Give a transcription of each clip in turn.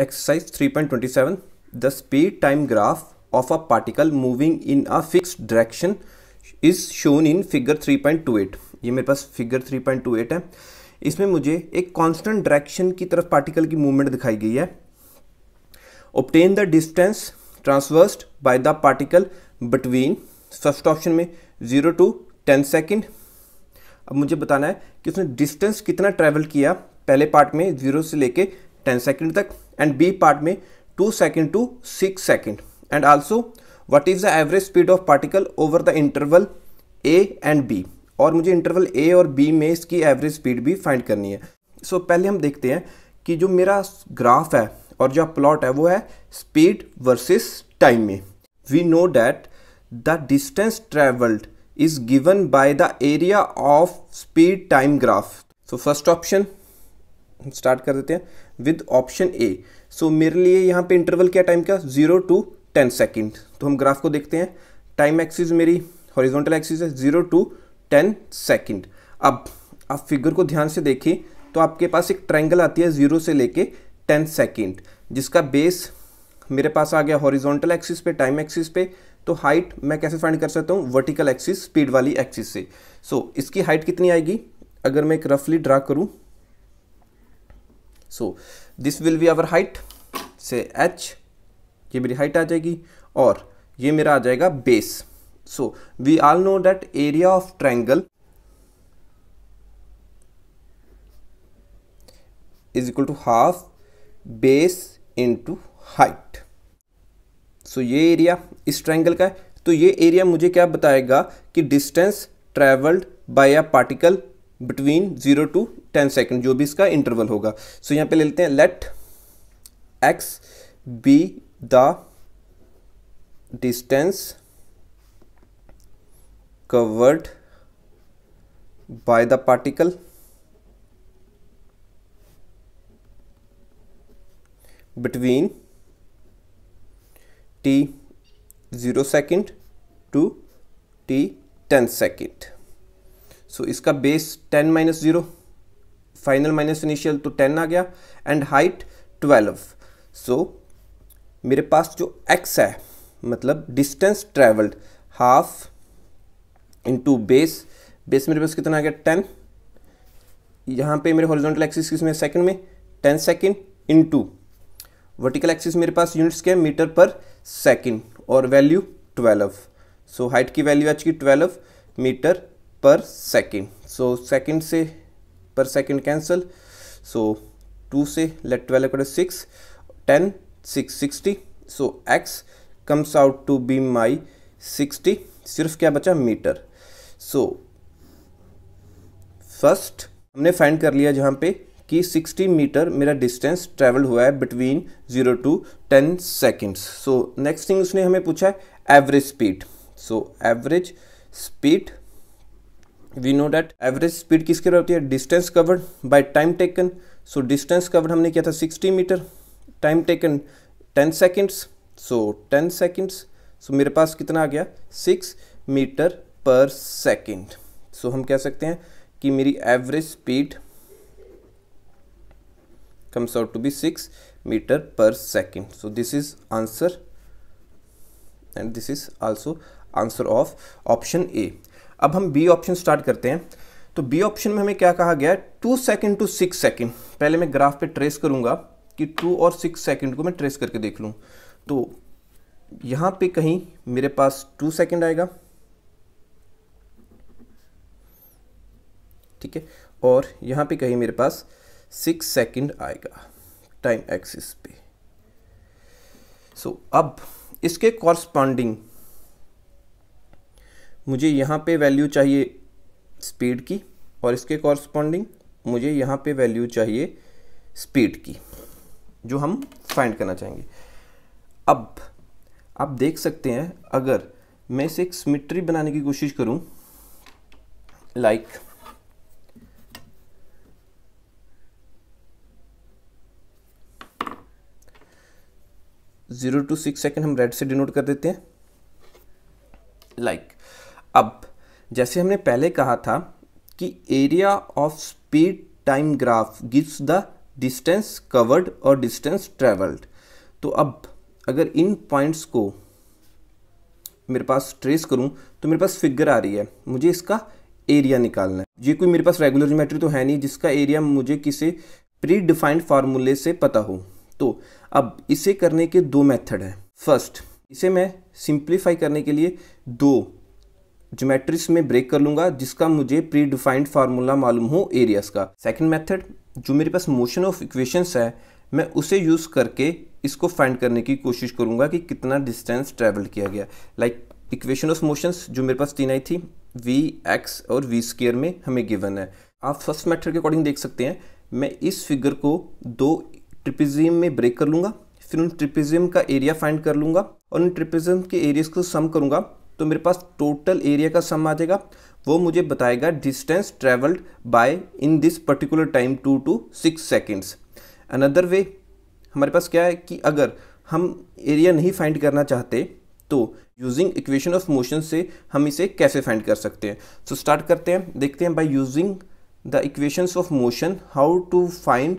exercise three point twenty seven the speed time graph of a particle moving in a fix direction is shown in figure three point two eight ये मेरे पास figure three point two eight है इसमें मुझे एक constant direction की तरफ particle की मूवमेंट दिखाई गई है obtain the distance traversed by the particle between first option में जीरो टू टेन सेकेंड अब मुझे बताना है कि उसने डिस्टेंस कितना ट्रेवल किया पहले पार्ट में जीरो से लेके टेन सेकेंड तक एंड बी पार्ट में two second to six second and also what is the average speed of particle over the interval A and B और मुझे इंटरवल ए और बी में इसकी एवरेज स्पीड भी फाइंड करनी है सो so, पहले हम देखते हैं कि जो मेरा ग्राफ है और जो प्लॉट है वो है स्पीड वर्सेस टाइम में we know that the distance travelled is given by the area of speed time graph so first option start कर देते हैं विद ऑप्शन ए सो मेरे लिए यहाँ पे इंटरवल क्या टाइम का जीरो टू टेन सेकेंड तो हम ग्राफ को देखते हैं टाइम एक्सिस मेरी हॉरिजॉन्टल एक्सिस है जीरो टू टेन सेकेंड अब आप फिगर को ध्यान से देखें तो आपके पास एक ट्रैंगल आती है जीरो से लेके टेन सेकेंड जिसका बेस मेरे पास आ गया हॉरिजॉन्टल एक्सिस पे टाइम एक्सिस पे तो हाइट मैं कैसे फाइंड कर सकता हूँ वर्टिकल एक्सिस स्पीड वाली एक्सिस से सो so, इसकी हाइट कितनी आएगी अगर मैं एक रफली ड्रा करूँ so this will be our height से एच ये मेरी हाइट आ जाएगी और ये मेरा आ जाएगा base so we all know that area of triangle is equal to half base to height so ये एरिया इस ट्रैंगल का है तो ये एरिया मुझे क्या बताएगा कि distance travelled by a particle between zero to ten second जो भी इसका इंटरवल होगा सो so, यहाँ पे ले लेते हैं let X be the distance covered by the particle between T zero second to T ten second so so, इसका base ten minus zero final minus initial तो टेन आ गया एंड हाइट ट्वेल्व सो मेरे पास जो x है मतलब distance travelled half into base base मेरे पास कितना आ गया टेन यहाँ पे मेरे हॉरिजॉन्टल एक्सिस किस में सेकंड में ten second into vertical axis मेरे पास यूनिट्स के मीटर पर सेकंड और value twelve so so, height की वैल्यू आज की twelve metre per second so second से per second cancel so two से let twelve equal six ten six sixty so x comes out to be my sixty सिर्फ क्या बचा metre so first हमने find कर लिया जहाँ पे कि 60 मीटर मेरा डिस्टेंस ट्रेवल हुआ है between 0 to 10 seconds so next thing उसने हमें पूछा है average speed so average speed we know that average speed किसके होती है distance covered by time taken so distance covered हमने किया था 60 metre time taken 10 seconds so 10 seconds so मेरे पास कितना आ गया 6 मीटर पर सेकेंड सो हम कह सकते हैं कि मेरी average speed comes out to be 6 metre per second so this is answer and this is also answer of option A अब हम बी ऑप्शन स्टार्ट करते हैं तो बी ऑप्शन में हमें क्या कहा गया है two second to six second पहले मैं ग्राफ पे ट्रेस करूंगा कि टू और सिक्स सेकेंड को मैं ट्रेस करके देख लूँ तो यहाँ पे कहीं मेरे पास टू सेकेंड आएगा ठीक है और यहाँ पे कहीं मेरे पास सिक्स सेकेंड आएगा टाइम एक्सिस पे सो so, अब इसके कॉरस्पॉन्डिंग मुझे यहाँ पे वैल्यू चाहिए स्पीड की और इसके कॉरस्पॉन्डिंग मुझे यहाँ पे वैल्यू चाहिए स्पीड की जो हम फाइंड करना चाहेंगे अब आप देख सकते हैं अगर मैं इसे एक सिमिट्री बनाने की कोशिश करूं like like, zero to six second हम रेड से डिनोट कर देते हैं लाइक like, अब जैसे हमने पहले कहा था कि area of speed time graph gives the distance covered और डिस्टेंस ट्रेवल्ड तो अब अगर इन पॉइंट्स को मेरे पास ट्रेस करूं तो मेरे पास फिगर आ रही है मुझे इसका एरिया निकालना है ये कोई मेरे पास रेगुलर ज्योमेट्री तो है नहीं जिसका एरिया मुझे किसी प्री डिफाइंड फार्मूले से पता हो तो अब इसे करने के दो मेथड हैं फर्स्ट इसे मैं सिंप्लीफाई करने के लिए दो जोमेट्रिक्स में ब्रेक कर लूंगा जिसका मुझे प्री डिफाइंड फार्मूला मालूम हो एरियाज़ का सेकेंड मेथड जो मेरे पास मोशन ऑफ इक्वेशंस है मैं उसे यूज़ करके इसको फाइंड करने की कोशिश करूंगा कि कितना डिस्टेंस ट्रेवल किया गया लाइक इक्वेशन ऑफ मोशंस जो मेरे पास तीन आई थी वी एक्स और वी स्केयर में हमें गिवन है आप फर्स्ट मेथड के अकॉर्डिंग देख सकते हैं मैं इस फिगर को दो ट्रिपिजियम में ब्रेक कर लूंगा फिर उन ट्रिपिजियम का एरिया फाइंड कर लूंगा और उन ट्रिपिजियम के एरियाज को सम करूंगा तो मेरे पास टोटल एरिया का सम आ जाएगा वो मुझे बताएगा distance travelled by in this particular time two to six seconds another way हमारे पास क्या है कि अगर हम एरिया नहीं फाइंड करना चाहते तो यूजिंग इक्वेशन ऑफ मोशन से हम इसे कैसे फाइंड कर सकते हैं सो so, स्टार्ट करते हैं देखते हैं by using the equations of motion how to find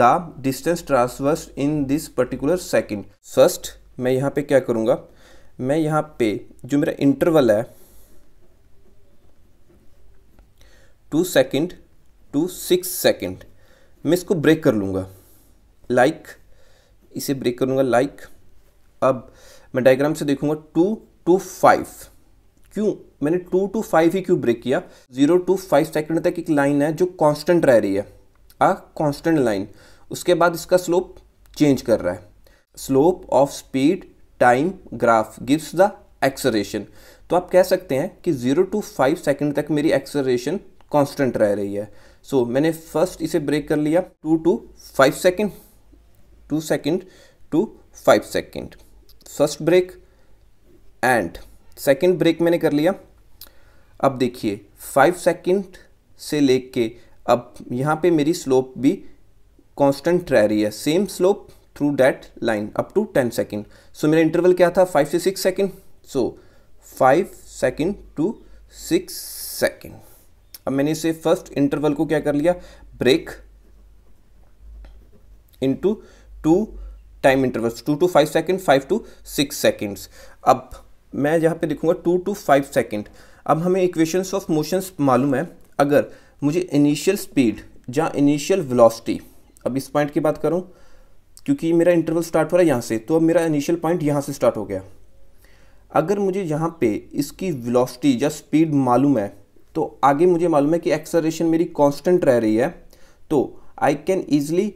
the distance transverse in this particular second first मैं यहाँ पे क्या करूँगा मैं यहाँ पे जो मेरा इंटरवल है two second to six second मैं इसको ब्रेक कर लूँगा लाइक like, इसे ब्रेक कर लूँगा लाइक like, अब मैं डायग्राम से देखूँगा टू टू फाइव क्यों मैंने टू टू फाइव ही क्यों ब्रेक किया जीरो टू फाइव सेकेंड तक एक लाइन है जो कांस्टेंट रह रही है आ कांस्टेंट लाइन उसके बाद इसका स्लोप चेंज कर रहा है slope of speed time graph gives the acceleration तो आप कह सकते हैं कि जीरो टू फाइव सेकेंड तक मेरी एक्सरेशन कॉन्स्टेंट रह रही है सो so, मैंने फर्स्ट इसे ब्रेक कर लिया two to five second two second to five second first break and second break मैंने कर लिया अब देखिए फाइव सेकेंड से लेके अब यहाँ पे मेरी स्लोप भी कांस्टेंट रह रही है same slope through that line up to ten second so मेरा इंटरवल क्या था फाइव से six second so five second to six second अब मैंने इसे फर्स्ट इंटरवल को क्या कर लिया break into two time intervals two to five second five to six seconds अब मैं यहाँ पे लिखूंगा टू टू फाइव सेकेंड अब हमें इक्वेशंस ऑफ मोशंस मालूम है अगर मुझे इनिशियल स्पीड या इनिशियल वेलोसिटी अब इस पॉइंट की बात करूँ क्योंकि मेरा इंटरवल स्टार्ट हो रहा है यहाँ से तो अब मेरा इनिशियल पॉइंट यहाँ से स्टार्ट हो गया अगर मुझे यहाँ पे इसकी वेलोसिटी या स्पीड मालूम है तो आगे मुझे मालूम है कि एक्सलेशन मेरी कांस्टेंट रह रही है तो I can easily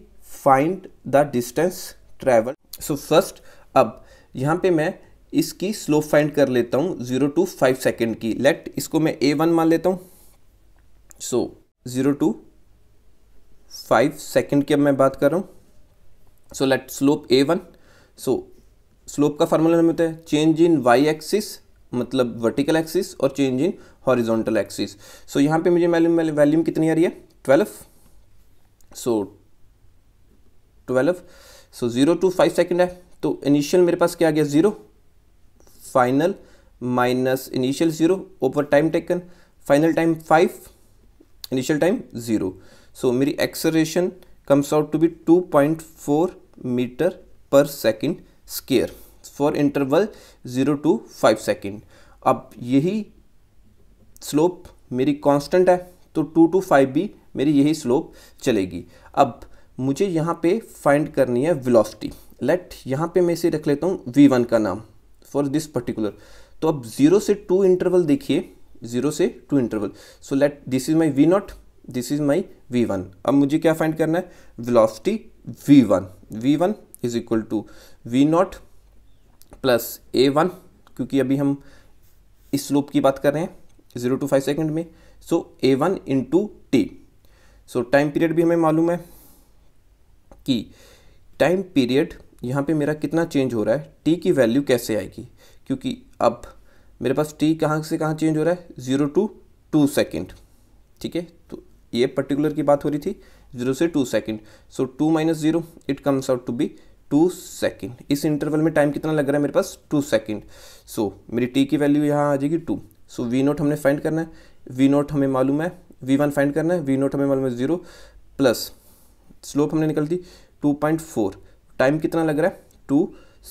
find the distance travel so first अब यहाँ पे मैं इसकी स्लोप फाइंड कर लेता हूँ ज़ीरो टू फाइव सेकेंड की लेट इसको मैं ए वन मान लेता हूँ so zero to five second की अब मैं बात कर रहा हूँ so let slope a one so slope का फार्मूला हमें होता है चेंज इन वाई एक्सिस मतलब वर्टिकल एक्सिस और change in horizontal axis so यहाँ पे मुझे वैल्यूम वैल्यूम कितनी आ रही है twelve so twelve so zero to five second है तो इनिशियल मेरे पास क्या आ गया zero final minus initial zero over time taken final time five initial time zero so मेरी acceleration comes out to be two point four metre per second square for interval zero to five second अब यही slope मेरी constant है तो to to five भी मेरी यही slope चलेगी अब मुझे यहाँ पे फाइंड करनी है वेलोसिटी लेट यहाँ पे मैं इसे रख लेता हूँ वी वन का नाम फॉर दिस पर्टिकुलर तो अब जीरो से टू इंटरवल देखिए जीरो से two interval so let this is my v not this is my v one अब मुझे क्या फाइंड करना है velocity v1 v1 is equal to v not plus a one क्योंकि अभी हम इस स्लोप की बात कर रहे हैं जीरो टू फाइव सेकेंड में so a one into t so time period भी हमें मालूम है कि टाइम पीरियड यहाँ पे मेरा कितना चेंज हो रहा है टी की वैल्यू कैसे आएगी क्योंकि अब मेरे पास टी कहाँ से कहाँ चेंज हो रहा है ज़ीरो टू टू सेकेंड ठीक है तो ये पर्टिकुलर की बात हो रही थी जीरो से two second so two minus zero it comes out to be two second इस इंटरवल में टाइम कितना लग रहा है मेरे पास टू सेकेंड सो मेरी टी की वैल्यू यहाँ आ जाएगी टू सो वी नोट हमने फाइंड करना है वी नोट हमें मालूम है वी वन फाइंड करना है वी नोट हमें मालूम है जीरो प्लस स्लोप हमने निकल दी टू पॉइंट फोर टाइम कितना लग रहा है two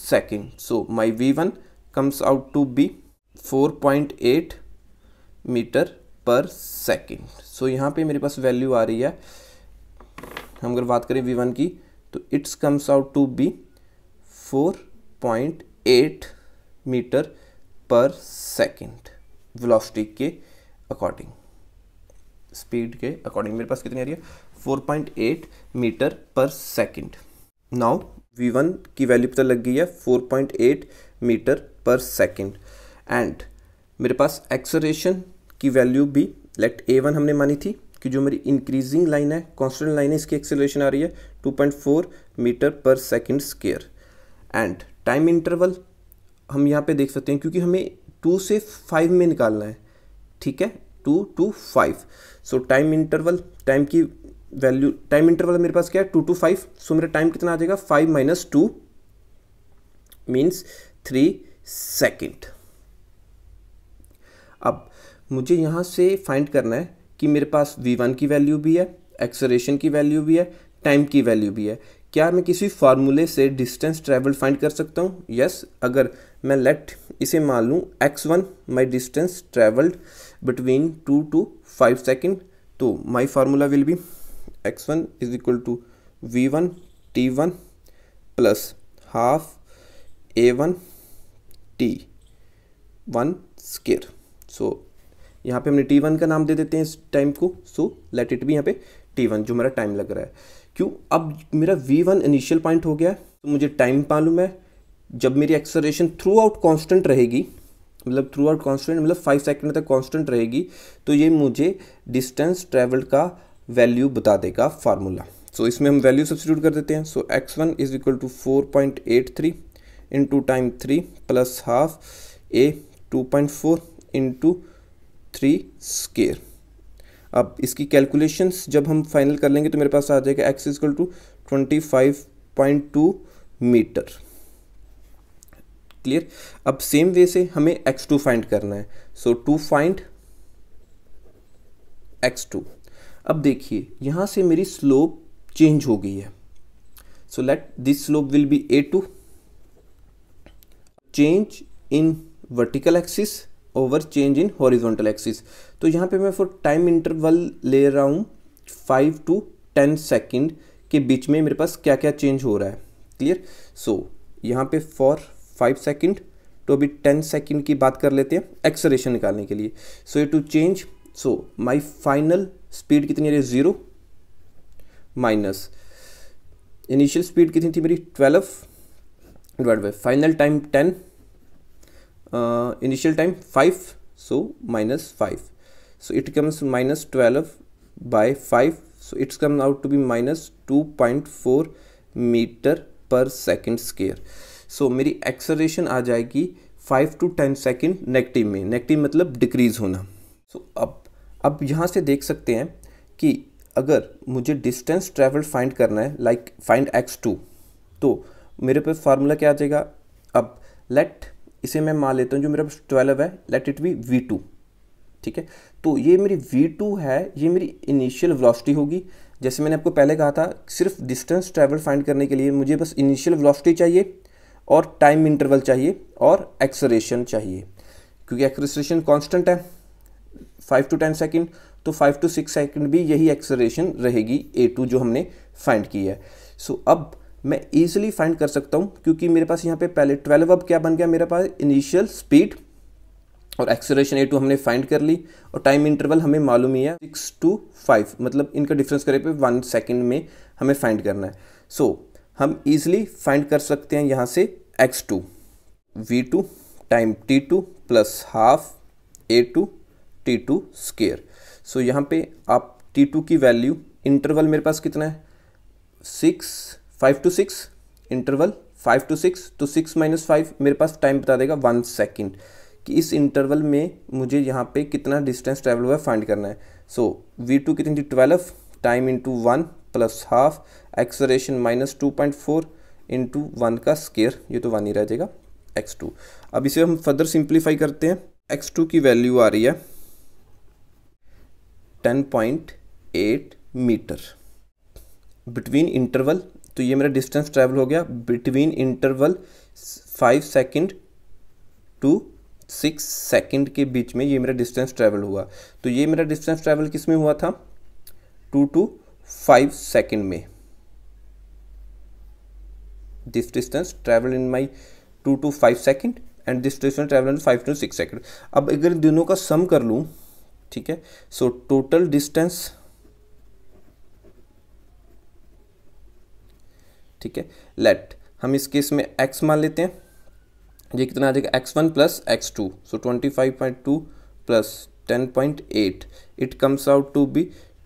second so my v one comes out to be four point eight metre per second so यहाँ पे मेरे पास वैल्यू आ रही है हम अगर बात करें वी वन की तो it's comes out to be four point eight metre per second velocity के अकॉर्डिंग स्पीड के अकॉर्डिंग मेरे पास कितनी आ रही है four point eight metre per second now v one की वैल्यू पता लग गई है four point eight metre per second and मेरे पास एक्सरेशन की वैल्यू भी लेट ए वन हमने मानी थी कि जो मेरी इंक्रीजिंग लाइन है कॉन्स्टेंट लाइन है इसकी एक्सेलरेशन आ रही है 2.4 metre per second square and time interval हम यहाँ पे देख सकते हैं क्योंकि हमें टू से फाइव में निकालना है ठीक है two to five so time interval time की वैल्यू टाइम इंटरवल मेरे पास क्या है टू टू फाइव सो मेरा टाइम कितना आ जाएगा five minus two means three second अब मुझे यहाँ से फाइंड करना है कि मेरे पास v1 की वैल्यू भी है एक्सरेशन की वैल्यू भी है टाइम की वैल्यू भी है क्या मैं किसी फार्मूले से डिस्टेंस ट्रेवल फाइंड कर सकता हूँ यस yes, अगर मैं लेट इसे मान लूँ x one my distance travelled between two to five second तो my formula will be x one is equal to v one t one plus half a one t one square so यहाँ पे हमने T one का नाम दे देते हैं इस time को सो लेट इट भी यहाँ पे टी वन जो मेरा टाइम लग रहा है क्यों अब मेरा वी वन इनिशियल पॉइंट हो गया तो मुझे टाइम मालूम है जब मेरी एक्सलेशन थ्रू आउट कॉन्स्टेंट रहेगी मतलब थ्रू आउट कॉन्स्टेंट मतलब फाइव सेकेंड तक कॉन्स्टेंट रहेगी तो ये मुझे डिस्टेंस ट्रेवल्ड का वैल्यू बता देगा फार्मूला सो so, इसमें हम वैल्यू सब्सिट्यूट कर देते हैं so x one is equal to four point eight three into time three plus half a two point four into three square अब इसकी कैलकुलेशंस जब हम फाइनल कर लेंगे तो मेरे पास आ जाएगा x is equal to twenty five point two metre clear अब सेम वे से हमें एक्स टू फाइंड करना है so to find x two अब देखिए यहां से मेरी स्लोप चेंज हो गई है so let this slope will be a two change in vertical axis over change in horizontal axis तो यहाँ पे मैं फॉर टाइम इंटरवल ले रहा हूँ फाइव टू टेन सेकेंड के बीच में मेरे पास क्या क्या चेंज हो रहा है क्लियर सो so, यहाँ पे फॉर फाइव सेकेंड तो अभी टेन सेकेंड की बात कर लेते हैं एक्सरेशन निकालने के लिए सो ये two change so my final speed कितनी है ज़ीरो माइनस इनिशियल स्पीड कितनी थी मेरी twelve divide by final time ten uh, initial time 5 so minus 5 so it comes minus 12 by 5 so it's come out to be minus 2.4 metre per second square so मेरी acceleration आ जाएगी five to ten second negative में negative मतलब decrease होना so so, अब अब यहाँ से देख सकते हैं कि अगर मुझे डिस्टेंस ट्रैवल फाइंड करना है लाइक फाइंड एक्स टू तो मेरे पे फार्मूला क्या आ जाएगा अब लेट इसे मैं मान लेता हूँ जो मेरा ट्वेल्व है let it be v two ठीक है तो ये मेरी वी टू है ये मेरी इनिशियल वेलोसिटी होगी जैसे मैंने आपको पहले कहा था सिर्फ डिस्टेंस ट्रैवल फाइंड करने के लिए मुझे बस इनिशियल वेलोसिटी चाहिए और टाइम इंटरवल चाहिए और एक्सरेशन चाहिए क्योंकि एक्सरेशन कांस्टेंट है फाइव टू टेन सेकेंड तो फाइव टू सिक्स सेकेंड भी यही एक्सरेशन रहेगी ए टू जो हमने फाइंड की है सो so, अब मैं ईजिली फाइंड कर सकता हूँ क्योंकि मेरे पास यहाँ पे पहले ट्वेल्व अब क्या बन गया मेरे पास इनिशियल स्पीड और एक्सेलरेशन ए टू हमने फाइंड कर ली और टाइम इंटरवल हमें मालूम ही है सिक्स टू फाइव मतलब इनका डिफरेंस करे पे वन सेकेंड में हमें फाइंड करना है सो so, हम ईजिली फाइंड कर सकते हैं यहाँ से x two v two time t two plus half a two t two square so यहाँ पे आप टी टू की वैल्यू इंटरवल मेरे पास कितना है six five to six interval five to six तो सिक्स माइनस फाइव मेरे पास टाइम बता देगा वन सेकेंड कि इस इंटरवल में मुझे यहाँ पे कितना डिस्टेंस ट्रैवल हुआ है फाइंड करना है सो वी टू कितनी थी twelve time into one plus half acceleration minus two point four into one का स्केयर ये तो वन ही रह जाएगा एक्स टू अब इसे हम फर्दर सिंप्लीफाई करते हैं एक्स टू की वैल्यू आ रही है ten point eight metre between interval तो ये मेरा डिस्टेंस ट्रैवल हो गया between interval five second to six second के बीच में ये मेरा डिस्टेंस ट्रैवल हुआ तो ये मेरा डिस्टेंस ट्रैवल किस में हुआ था टू टू फाइव सेकेंड में this distance travel in my two to five second and this distance travel in five to six second अब अगर दोनों का सम कर लूँ ठीक है सो टोटल डिस्टेंस ठीक है लेट हम इस केस में एक्स मान लेते हैं ये कितना आ जाएगा x one plus x two so twenty five point two plus ten point eight it comes out to be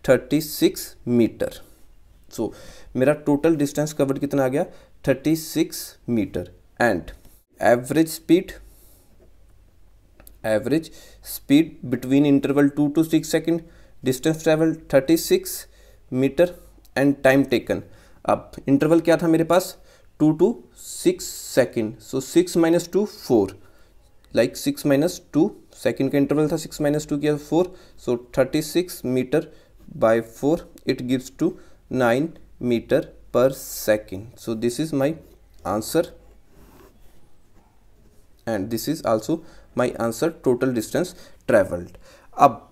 thirty six metre so मेरा टोटल डिस्टेंस कवर्ड कितना आ गया thirty six metre and average speed average speed between interval two to six second distance travel thirty six metre and time taken अब interval क्या था मेरे पास two to six second so six minus to four like six minus two second का interval था six minus two किया four so thirty six metre by four it gives to nine metre per second so this is my answer and this is also my answer total distance travelled अब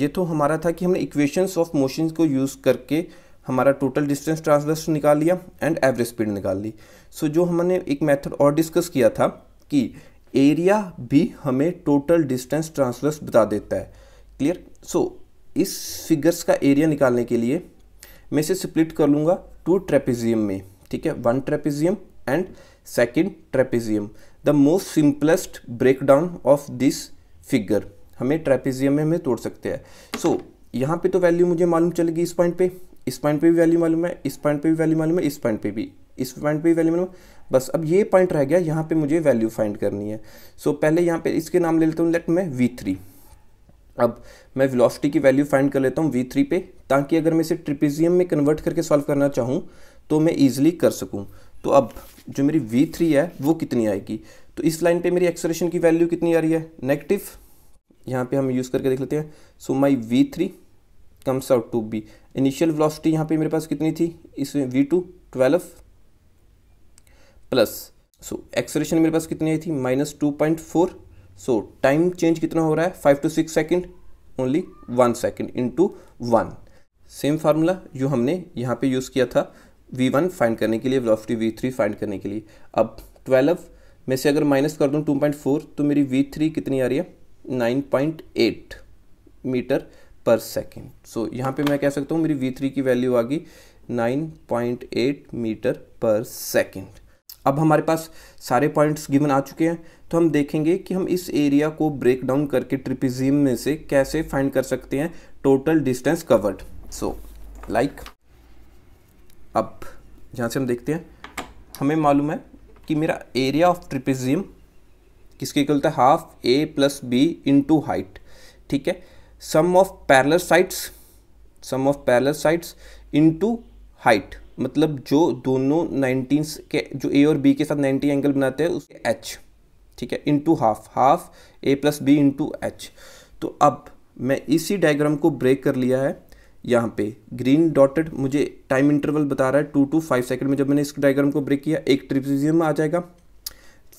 ये तो हमारा था कि हमने equations of motion को use करके हमारा टोटल डिस्टेंस ट्रांसवर्स निकाल लिया एंड एवरेज स्पीड निकाल ली सो so, जो हमने एक मेथड और डिस्कस किया था कि एरिया भी हमें टोटल डिस्टेंस ट्रांसवर्स बता देता है क्लियर सो so, इस फिगर्स का एरिया निकालने के लिए मैं इसे स्प्लिट कर लूँगा टू ट्रेपिजियम में ठीक है one trapezium and second trapezium the most simplest breakdown of this figure हमें ट्रेपिजियम में हमें तोड़ सकते हैं सो so, यहाँ पे तो वैल्यू मुझे मालूम चलेगी इस पॉइंट पे इस पॉइंट पे भी वैल्यू मालूम है इस पॉइंट पे भी वैल्यू मालूम है इस पॉइंट पे भी इस पॉइंट पे भी वैल्यू मालूम बस अब ये पॉइंट रह गया यहाँ पे मुझे वैल्यू फाइंड करनी है सो so, पहले यहाँ पे इसके नाम ले लेता हूँ लेट मैं वी थ्री अब मैं वेलोसिटी की वैल्यू फाइंड कर लेता हूँ वी थ्री पे ताकि अगर मैं इसे ट्रिपिजियम में कन्वर्ट करके सॉल्व करना चाहूँ तो मैं ईजिली कर सकूँ तो अब जो मेरी वी थ्री है वो कितनी आएगी तो इस लाइन पर मेरी एक्सरेशन की वैल्यू कितनी आ रही है नेगेटिव यहाँ पर हम यूज़ करके देख लेते हैं so my v three comes out to be initial velocity यहाँ पे मेरे पास कितनी थी इसमें v two twelve plus so acceleration मेरे पास कितनी आई थी minus two point four so time change कितना हो रहा है five to six second only one second in two one same formula जो हमने यहाँ पे यूज़ किया था वी वन फाइंड करने के लिए वेलोसिटी वी थ्री फाइंड करने के लिए अब ट्वेल्व में से अगर माइनस कर दूँ टू पॉइंट फोर तो मेरी वी थ्री कितनी आ रही है nine point eight metre per second so यहाँ पे मैं कह सकता हूँ मेरी वी थ्री की वैल्यू आ गई nine point eight metre per second अब हमारे पास सारे पॉइंट्स गिवन आ चुके हैं तो हम देखेंगे कि हम इस एरिया को ब्रेक डाउन करके ट्रिपिजियम में से कैसे फाइंड कर सकते हैं total distance covered so like अब यहाँ से हम देखते हैं हमें मालूम है कि मेरा एरिया ऑफ ट्रिपिजियम किसके इक्वल है half a plus b into height ठीक है sum of parallel sides sum of parallel sides into height मतलब जो दोनों नाइनटीन के जो ए और बी के साथ नाइन्टी एंगल बनाते हैं उसके एच ठीक है two half half a plus b into h तो अब मैं इसी डायग्राम को ब्रेक कर लिया है यहाँ पे ग्रीन डॉटेड मुझे टाइम इंटरवल बता रहा है टू टू फाइव सेकंड में जब मैंने इस डायग्राम को ब्रेक किया एक ट्रिपिजियम आ जाएगा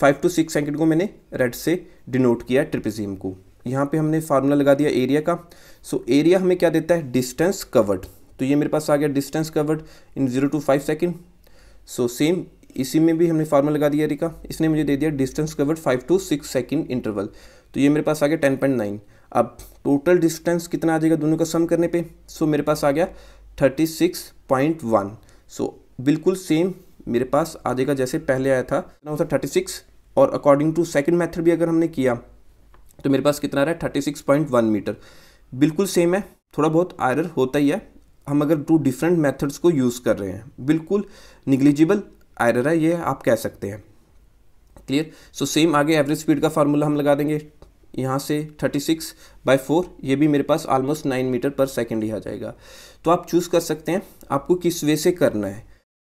फाइव टू सिक्स सेकंड को मैंने रेड से डिनोट किया ट्रिपजियम को यहाँ पे हमने फार्मूला लगा दिया एरिया का सो so, एरिया हमें क्या देता है डिस्टेंस कवर्ड तो ये मेरे पास आ गया distance covered in zero two five second so same इसी में भी हमने फार्मूला लगा दिया एरिया का इसने मुझे दे दिया distance covered five to six second interval तो ये मेरे पास आ गया टेन पॉइंट नाइन अब टोटल डिस्टेंस कितना आ जाएगा दोनों का सम करने पे सो so, मेरे पास आ गया thirty six point one so बिल्कुल सेम मेरे पास आ जाएगा जैसे पहले आया था थर्टी सिक्स और अकॉर्डिंग टू सेकेंड मैथड भी अगर हमने किया तो मेरे पास कितना रहा है thirty six point one metre बिल्कुल सेम है थोड़ा बहुत आयरर होता ही है हम अगर टू डिफरेंट मेथड्स को यूज़ कर रहे हैं बिल्कुल निगलिजिबल आयरर है ये आप कह सकते हैं क्लियर सो सेम आगे एवरेज स्पीड का फार्मूला हम लगा देंगे यहाँ से 36 सिक्स बाई फोर ये भी मेरे पास ऑलमोस्ट 9 मीटर पर सेकेंड ही आ जाएगा तो आप चूज़ कर सकते हैं आपको किस वे से करना है